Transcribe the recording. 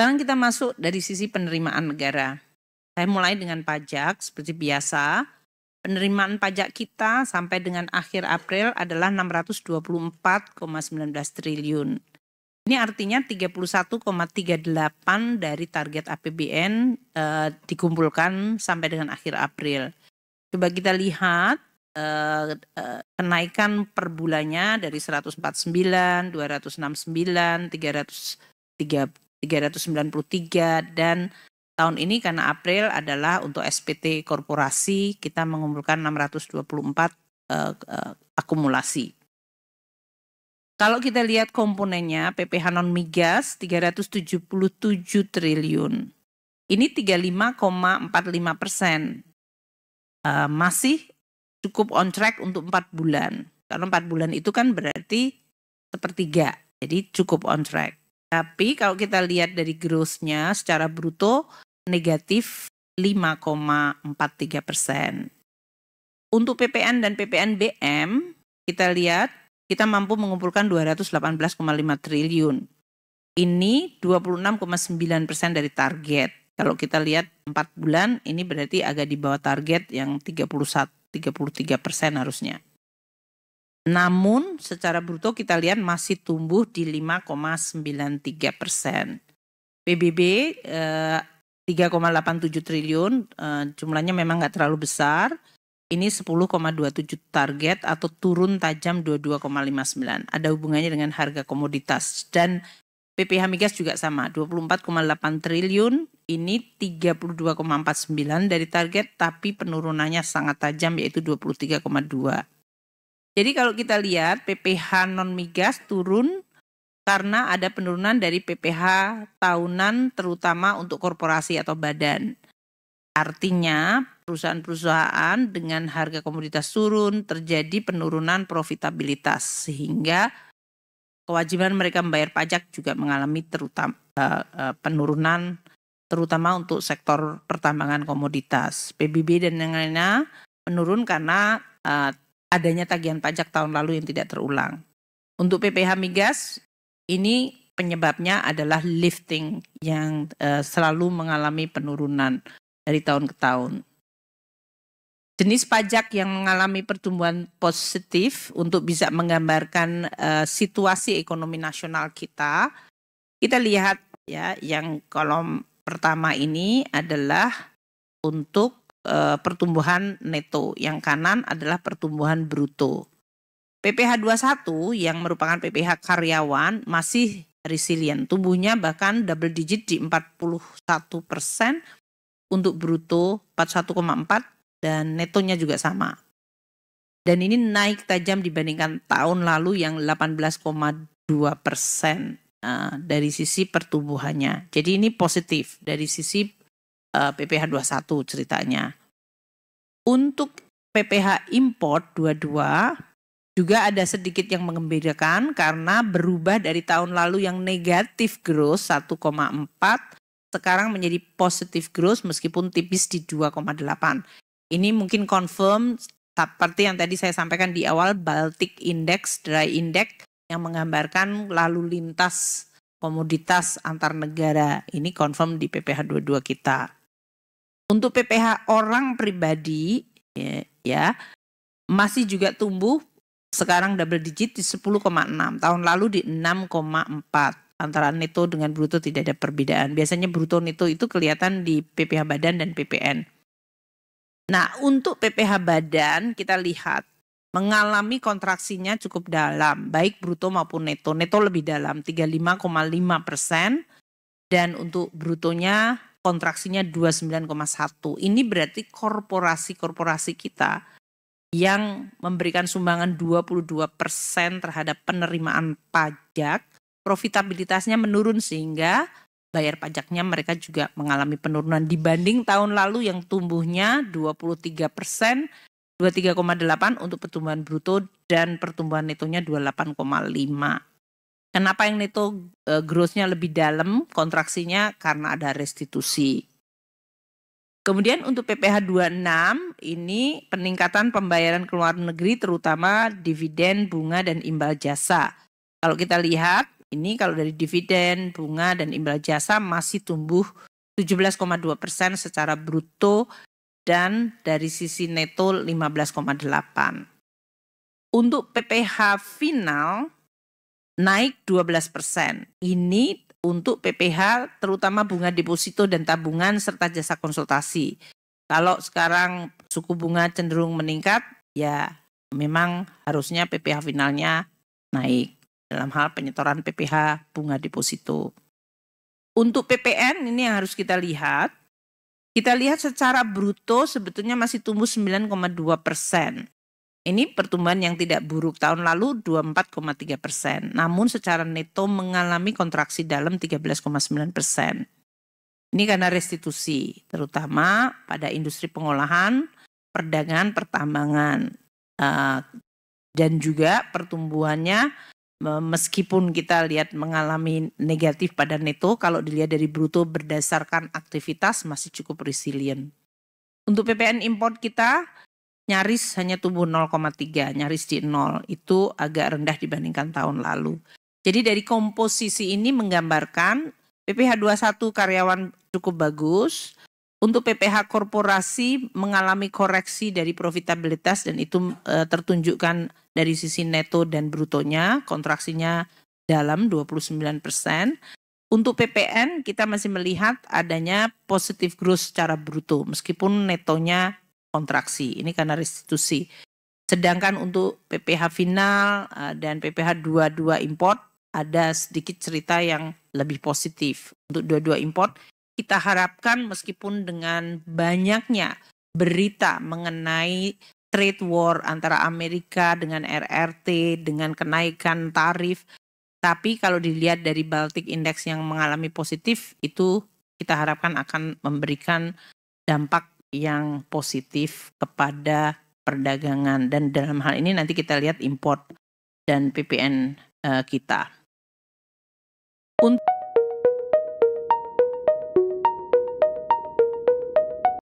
Sekarang kita masuk dari sisi penerimaan negara. Saya mulai dengan pajak seperti biasa. Penerimaan pajak kita sampai dengan akhir April adalah 624,19 triliun. Ini artinya 31,38 dari target APBN eh, dikumpulkan sampai dengan akhir April. Coba kita lihat eh, eh, kenaikan per bulannya dari 149, 269, 300 393 dan tahun ini karena April adalah untuk SPT korporasi kita mengumpulkan 624 uh, uh, akumulasi. Kalau kita lihat komponennya PPH non migas 377 triliun. Ini 35,45 persen. Uh, masih cukup on track untuk empat bulan. Karena empat bulan itu kan berarti sepertiga. Jadi cukup on track. Tapi kalau kita lihat dari growth-nya secara bruto negatif 5,43 persen. Untuk PPN dan PPNBM kita lihat kita mampu mengumpulkan 218,5 triliun. Ini 26,9 persen dari target. Kalau kita lihat 4 bulan ini berarti agak di bawah target yang 31 33 persen harusnya. Namun secara bruto kita lihat masih tumbuh di 5,93 persen. PBB 3,87 eh, triliun, eh, jumlahnya memang nggak terlalu besar. Ini 10,27 target atau turun tajam 22,59. Ada hubungannya dengan harga komoditas dan PPH migas juga sama 24,8 triliun ini 32,49 dari target tapi penurunannya sangat tajam yaitu 23,2 jadi kalau kita lihat PPH non migas turun karena ada penurunan dari PPH tahunan terutama untuk korporasi atau badan. Artinya perusahaan-perusahaan dengan harga komoditas turun terjadi penurunan profitabilitas sehingga kewajiban mereka membayar pajak juga mengalami terutama eh, eh, penurunan terutama untuk sektor pertambangan komoditas. PBB dan yang lainnya menurun karena eh, adanya tagihan pajak tahun lalu yang tidak terulang. Untuk PPH migas ini penyebabnya adalah lifting yang uh, selalu mengalami penurunan dari tahun ke tahun. Jenis pajak yang mengalami pertumbuhan positif untuk bisa menggambarkan uh, situasi ekonomi nasional kita. Kita lihat ya yang kolom pertama ini adalah untuk e, pertumbuhan neto, yang kanan adalah pertumbuhan bruto. PPH 21 yang merupakan PPH karyawan masih resilient. Tumbuhnya bahkan double digit di 41 persen untuk bruto 41,4 dan netonya juga sama. Dan ini naik tajam dibandingkan tahun lalu yang 18,2 persen eh, dari sisi pertumbuhannya. Jadi ini positif dari sisi uh, PPH 21 ceritanya. Untuk PPH import 22 juga ada sedikit yang mengembirakan karena berubah dari tahun lalu yang negatif growth 1,4 sekarang menjadi positif growth meskipun tipis di 2,8. Ini mungkin confirm seperti yang tadi saya sampaikan di awal Baltic Index, Dry Index yang menggambarkan lalu lintas komoditas antar negara. Ini confirm di PPH 22 kita. Untuk PPH orang pribadi ya, ya masih juga tumbuh sekarang double digit di 10,6 tahun lalu di 6,4 antara neto dengan bruto tidak ada perbedaan biasanya bruto neto itu kelihatan di PPH badan dan PPN nah untuk PPH badan kita lihat mengalami kontraksinya cukup dalam baik bruto maupun neto neto lebih dalam 35,5 persen dan untuk brutonya kontraksinya 29,1. Ini berarti korporasi-korporasi kita yang memberikan sumbangan 22% terhadap penerimaan pajak, profitabilitasnya menurun sehingga bayar pajaknya mereka juga mengalami penurunan dibanding tahun lalu yang tumbuhnya 23 persen 23,8 untuk pertumbuhan bruto dan pertumbuhan netonya 28,5. Kenapa yang itu uh, e, growth-nya lebih dalam, kontraksinya karena ada restitusi. Kemudian untuk PPH 26 ini peningkatan pembayaran ke luar negeri terutama dividen, bunga dan imbal jasa. Kalau kita lihat ini kalau dari dividen, bunga dan imbal jasa masih tumbuh 17,2 persen secara bruto dan dari sisi neto 15,8. Untuk PPH final naik 12 persen. Ini untuk PPH terutama bunga deposito dan tabungan serta jasa konsultasi. Kalau sekarang suku bunga cenderung meningkat, ya memang harusnya PPH finalnya naik dalam hal penyetoran PPH bunga deposito. Untuk PPN ini yang harus kita lihat. Kita lihat secara bruto sebetulnya masih tumbuh 9,2 persen. Ini pertumbuhan yang tidak buruk tahun lalu 24,3 persen, namun secara neto mengalami kontraksi dalam 13,9 persen. Ini karena restitusi, terutama pada industri pengolahan, perdagangan, pertambangan, eh, dan juga pertumbuhannya meskipun kita lihat mengalami negatif pada neto, kalau dilihat dari bruto berdasarkan aktivitas masih cukup resilient. Untuk PPN import kita nyaris hanya tumbuh 0,3, nyaris di 0. Itu agak rendah dibandingkan tahun lalu. Jadi dari komposisi ini menggambarkan PPH 21 karyawan cukup bagus. Untuk PPH korporasi mengalami koreksi dari profitabilitas dan itu e, tertunjukkan dari sisi neto dan brutonya, kontraksinya dalam 29 Untuk PPN kita masih melihat adanya positif growth secara bruto meskipun netonya kontraksi. Ini karena restitusi. Sedangkan untuk PPH final eh, dan PPH 22 import ada sedikit cerita yang lebih positif. Untuk 22 import kita harapkan meskipun dengan banyaknya berita mengenai trade war antara Amerika dengan RRT dengan kenaikan tarif tapi kalau dilihat dari Baltic Index yang mengalami positif itu kita harapkan akan memberikan dampak yang positif kepada perdagangan dan dalam hal ini nanti kita lihat import dan PPN eh, kita. Untuk